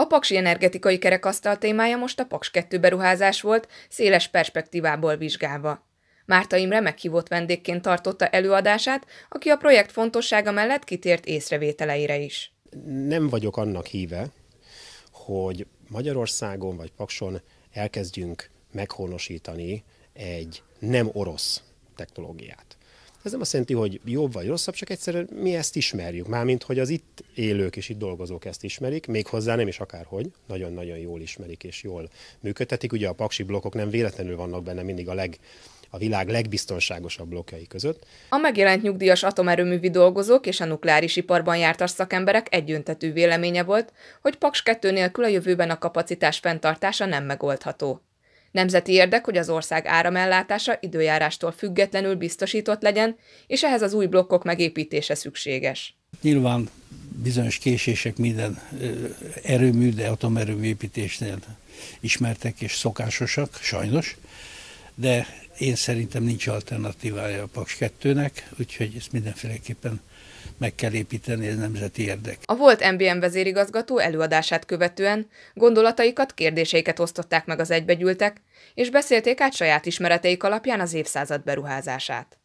A paksi energetikai kerekasztal témája most a Paks 2 beruházás volt, széles perspektívából vizsgálva. Márta Imre meghívott vendégként tartotta előadását, aki a projekt fontossága mellett kitért észrevételeire is. Nem vagyok annak híve, hogy Magyarországon vagy Pakson elkezdjünk meghonosítani egy nem orosz technológiát. Ez nem azt jelenti, hogy jobb vagy rosszabb, csak egyszerűen mi ezt ismerjük. Mármint, hogy az itt élők és itt dolgozók ezt ismerik, méghozzá nem is akárhogy, nagyon-nagyon jól ismerik és jól működtetik. Ugye a paksi blokkok nem véletlenül vannak benne mindig a leg a világ legbiztonságosabb blokkjai között. A megjelent nyugdíjas atomerőművi dolgozók és a nukleáris iparban jártas szakemberek egyöntetű véleménye volt, hogy Paks 2 nélkül a jövőben a kapacitás fenntartása nem megoldható. Nemzeti érdek, hogy az ország áramellátása időjárástól függetlenül biztosított legyen, és ehhez az új blokkok megépítése szükséges. Nyilván bizonyos késések minden erőmű, de atomerőmű építésnél ismertek és szokásosak, sajnos, de én szerintem nincs alternatívája a Paks 2-nek, úgyhogy ezt mindenféleképpen meg kell építeni, ez nemzeti érdek. A volt MBM vezérigazgató előadását követően gondolataikat, kérdéseiket osztották meg az egybegyűltek, és beszélték át saját ismereteik alapján az évszázad beruházását.